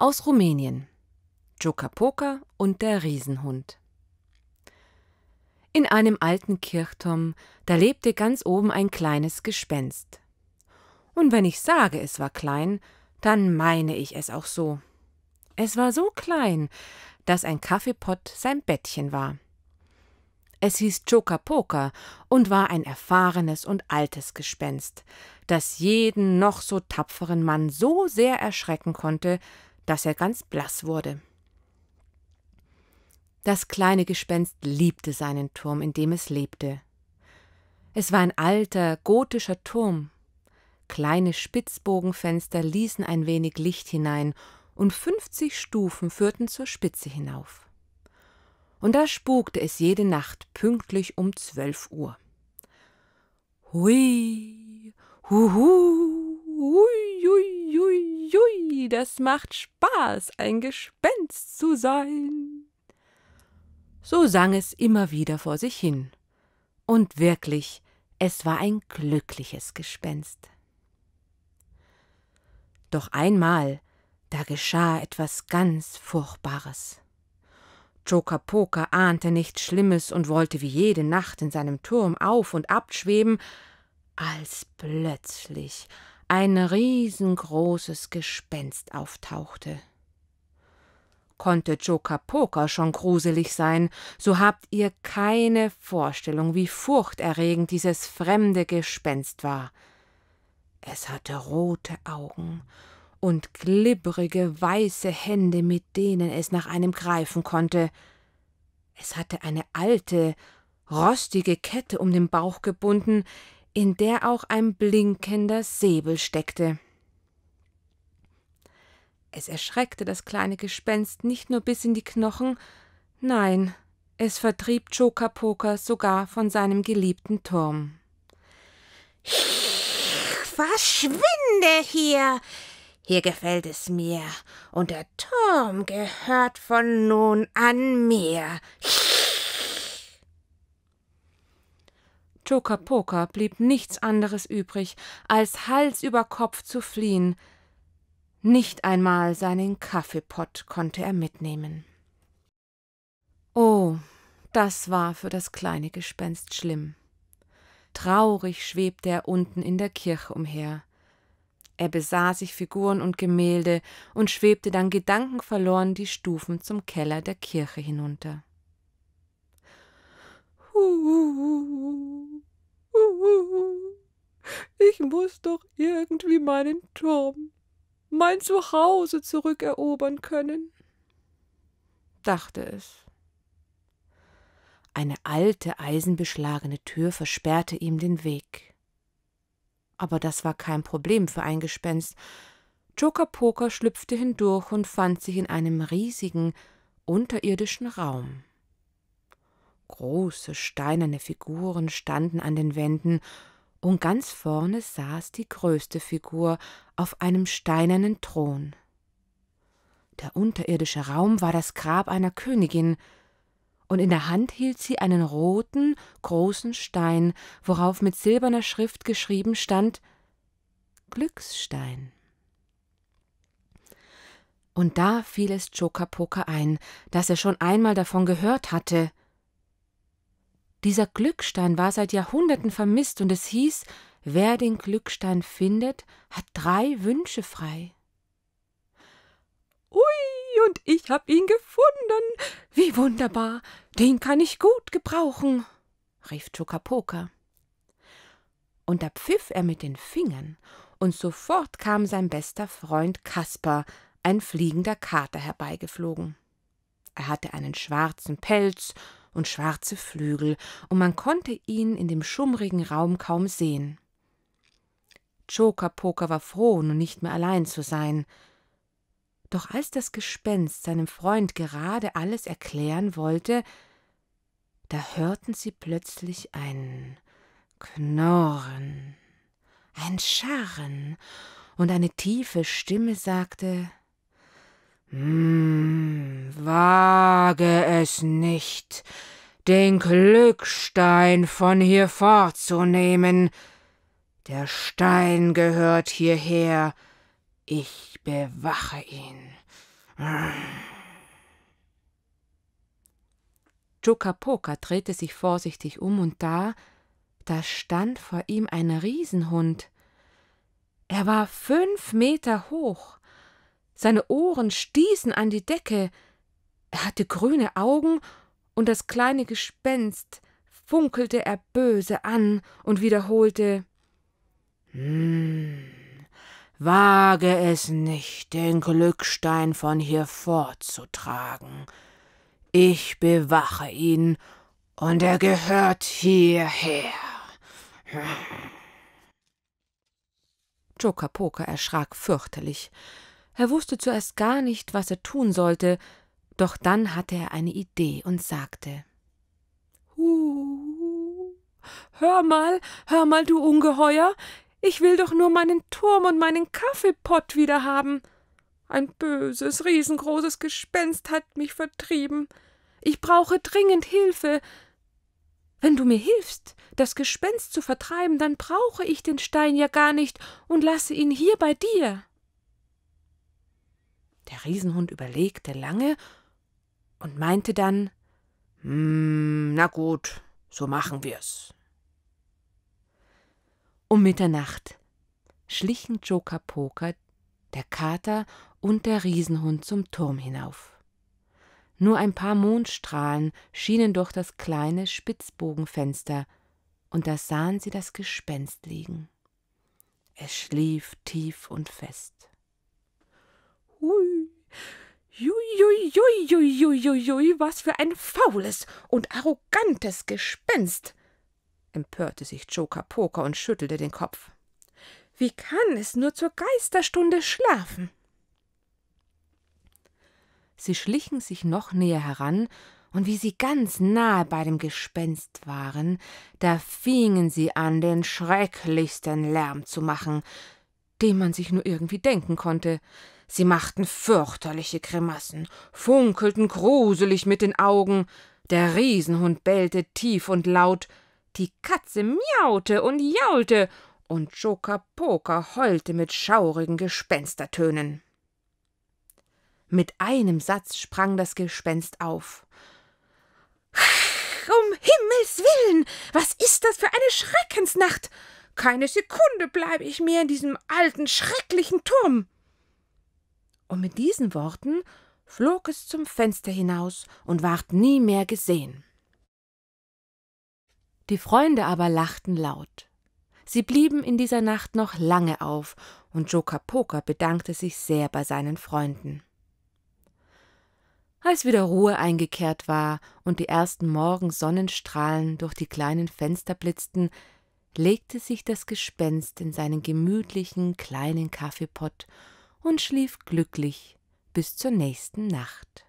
Aus Rumänien. Joka und der Riesenhund. In einem alten Kirchturm, da lebte ganz oben ein kleines Gespenst. Und wenn ich sage, es war klein, dann meine ich es auch so. Es war so klein, dass ein Kaffeepott sein Bettchen war. Es hieß Chokapoka und war ein erfahrenes und altes Gespenst, das jeden noch so tapferen Mann so sehr erschrecken konnte, dass er ganz blass wurde. Das kleine Gespenst liebte seinen Turm, in dem es lebte. Es war ein alter, gotischer Turm. Kleine Spitzbogenfenster ließen ein wenig Licht hinein, und fünfzig Stufen führten zur Spitze hinauf. Und da spukte es jede Nacht pünktlich um zwölf Uhr. Hui, huhu, hui das macht Spaß, ein Gespenst zu sein. So sang es immer wieder vor sich hin. Und wirklich, es war ein glückliches Gespenst. Doch einmal, da geschah etwas ganz Furchtbares. Chokapoka ahnte nichts Schlimmes und wollte wie jede Nacht in seinem Turm auf und abschweben, als plötzlich ein riesengroßes Gespenst auftauchte. Konnte Joker Poker schon gruselig sein, so habt ihr keine Vorstellung, wie furchterregend dieses fremde Gespenst war. Es hatte rote Augen und glibberige weiße Hände, mit denen es nach einem greifen konnte. Es hatte eine alte, rostige Kette um den Bauch gebunden, in der auch ein blinkender Säbel steckte. Es erschreckte das kleine Gespenst nicht nur bis in die Knochen, nein, es vertrieb Chokapoker sogar von seinem geliebten Turm. Verschwinde hier! Hier gefällt es mir, und der Turm gehört von nun an mir. Chokapoka blieb nichts anderes übrig, als Hals über Kopf zu fliehen. Nicht einmal seinen Kaffeepott konnte er mitnehmen. Oh, das war für das kleine Gespenst schlimm. Traurig schwebte er unten in der Kirche umher. Er besah sich Figuren und Gemälde und schwebte dann gedankenverloren die Stufen zum Keller der Kirche hinunter. Huh, Ich muss doch irgendwie meinen Turm, mein Zuhause zurückerobern können, dachte es. Eine alte, eisenbeschlagene Tür versperrte ihm den Weg. Aber das war kein Problem für ein Gespenst. Joker Poker schlüpfte hindurch und fand sich in einem riesigen, unterirdischen Raum. Große steinerne Figuren standen an den Wänden und ganz vorne saß die größte Figur auf einem steinernen Thron. Der unterirdische Raum war das Grab einer Königin, und in der Hand hielt sie einen roten, großen Stein, worauf mit silberner Schrift geschrieben stand Glücksstein. Und da fiel es Chokapoka ein, dass er schon einmal davon gehört hatte. Dieser Glückstein war seit Jahrhunderten vermisst und es hieß, wer den Glückstein findet, hat drei Wünsche frei. Ui, und ich hab ihn gefunden. Wie wunderbar. Den kann ich gut gebrauchen, rief Chukapoka. Und da pfiff er mit den Fingern, und sofort kam sein bester Freund Kaspar, ein fliegender Kater, herbeigeflogen. Er hatte einen schwarzen Pelz, und schwarze Flügel, und man konnte ihn in dem schummrigen Raum kaum sehen. Joker Poker war froh, nun nicht mehr allein zu sein. Doch als das Gespenst seinem Freund gerade alles erklären wollte, da hörten sie plötzlich ein Knorren, ein Scharren, und eine tiefe Stimme sagte hm, wage es nicht, den Glückstein von hier fortzunehmen. Der Stein gehört hierher, ich bewache ihn. Hm. Chukapoka drehte sich vorsichtig um und da, da stand vor ihm ein Riesenhund. Er war fünf Meter hoch seine Ohren stießen an die Decke. Er hatte grüne Augen und das kleine Gespenst funkelte er böse an und wiederholte: hm, Wage es nicht, den Glückstein von hier fortzutragen. Ich bewache ihn und er gehört hierher. Joker Poker erschrak fürchterlich. Er wusste zuerst gar nicht, was er tun sollte, doch dann hatte er eine Idee und sagte Huh, hör mal, hör mal, du Ungeheuer, ich will doch nur meinen Turm und meinen Kaffeepott wieder haben. Ein böses, riesengroßes Gespenst hat mich vertrieben. Ich brauche dringend Hilfe. Wenn du mir hilfst, das Gespenst zu vertreiben, dann brauche ich den Stein ja gar nicht und lasse ihn hier bei dir. Der Riesenhund überlegte lange und meinte dann hm, Na gut, so machen wir's. Um Mitternacht schlichen Joker Poker, der Kater und der Riesenhund zum Turm hinauf. Nur ein paar Mondstrahlen schienen durch das kleine Spitzbogenfenster, und da sahen sie das Gespenst liegen. Es schlief tief und fest. Hui. Uiuiuiuiui, was für ein faules und arrogantes Gespenst! empörte sich Joker Poker und schüttelte den Kopf. Wie kann es nur zur Geisterstunde schlafen? Sie schlichen sich noch näher heran, und wie sie ganz nahe bei dem Gespenst waren, da fingen sie an, den schrecklichsten Lärm zu machen, den man sich nur irgendwie denken konnte. Sie machten fürchterliche Grimassen, funkelten gruselig mit den Augen, der Riesenhund bellte tief und laut, die Katze miaute und jaulte, und Joker Poker heulte mit schaurigen Gespenstertönen. Mit einem Satz sprang das Gespenst auf. Um Himmels willen, was ist das für eine Schreckensnacht? Keine Sekunde bleibe ich mehr in diesem alten, schrecklichen Turm und mit diesen Worten flog es zum Fenster hinaus und ward nie mehr gesehen. Die Freunde aber lachten laut. Sie blieben in dieser Nacht noch lange auf, und Joker Poker bedankte sich sehr bei seinen Freunden. Als wieder Ruhe eingekehrt war und die ersten Morgensonnenstrahlen durch die kleinen Fenster blitzten, legte sich das Gespenst in seinen gemütlichen kleinen Kaffeepott und schlief glücklich bis zur nächsten Nacht.